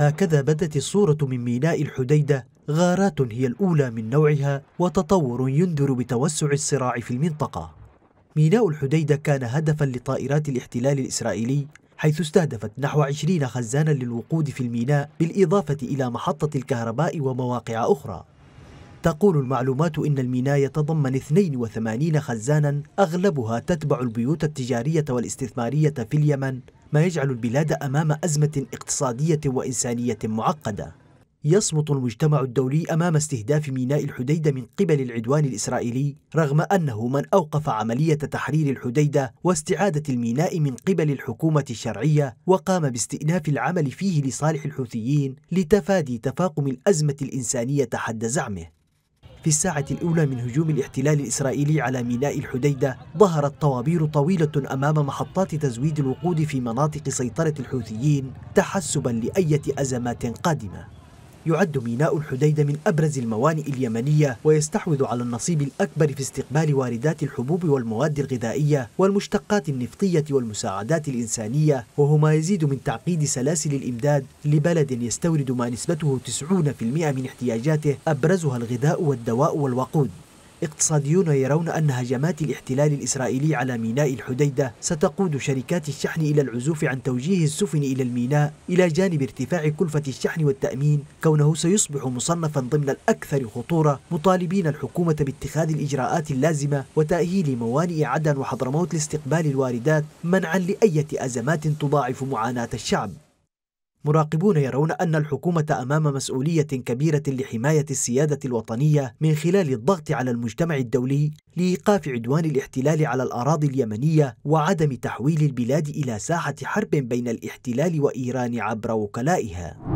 هكذا بدت الصورة من ميناء الحديدة غارات هي الأولى من نوعها وتطور ينذر بتوسع الصراع في المنطقة ميناء الحديدة كان هدفا لطائرات الاحتلال الإسرائيلي حيث استهدفت نحو 20 خزانا للوقود في الميناء بالإضافة إلى محطة الكهرباء ومواقع أخرى تقول المعلومات إن الميناء يتضمن 82 خزانا أغلبها تتبع البيوت التجارية والاستثمارية في اليمن ما يجعل البلاد أمام أزمة اقتصادية وإنسانية معقدة يصمت المجتمع الدولي أمام استهداف ميناء الحديدة من قبل العدوان الإسرائيلي رغم أنه من أوقف عملية تحرير الحديدة واستعادة الميناء من قبل الحكومة الشرعية وقام باستئناف العمل فيه لصالح الحوثيين لتفادي تفاقم الأزمة الإنسانية حد زعمه في الساعة الأولى من هجوم الاحتلال الإسرائيلي على ميناء الحديدة ظهرت طوابير طويلة أمام محطات تزويد الوقود في مناطق سيطرة الحوثيين تحسبا لأية أزمات قادمة يعد ميناء الحديدة من أبرز الموانئ اليمنية ويستحوذ على النصيب الأكبر في استقبال واردات الحبوب والمواد الغذائية والمشتقات النفطية والمساعدات الإنسانية وهما يزيد من تعقيد سلاسل الإمداد لبلد يستورد ما نسبته 90% من احتياجاته أبرزها الغذاء والدواء والوقود اقتصاديون يرون أن هجمات الاحتلال الإسرائيلي على ميناء الحديدة ستقود شركات الشحن إلى العزوف عن توجيه السفن إلى الميناء إلى جانب ارتفاع كلفة الشحن والتأمين كونه سيصبح مصنفا ضمن الأكثر خطورة مطالبين الحكومة باتخاذ الإجراءات اللازمة وتأهيل موانئ عدن وحضرموت لاستقبال الواردات منعا لأية أزمات تضاعف معاناة الشعب مراقبون يرون أن الحكومة أمام مسؤولية كبيرة لحماية السيادة الوطنية من خلال الضغط على المجتمع الدولي لإيقاف عدوان الاحتلال على الأراضي اليمنية وعدم تحويل البلاد إلى ساحة حرب بين الاحتلال وإيران عبر وكلائها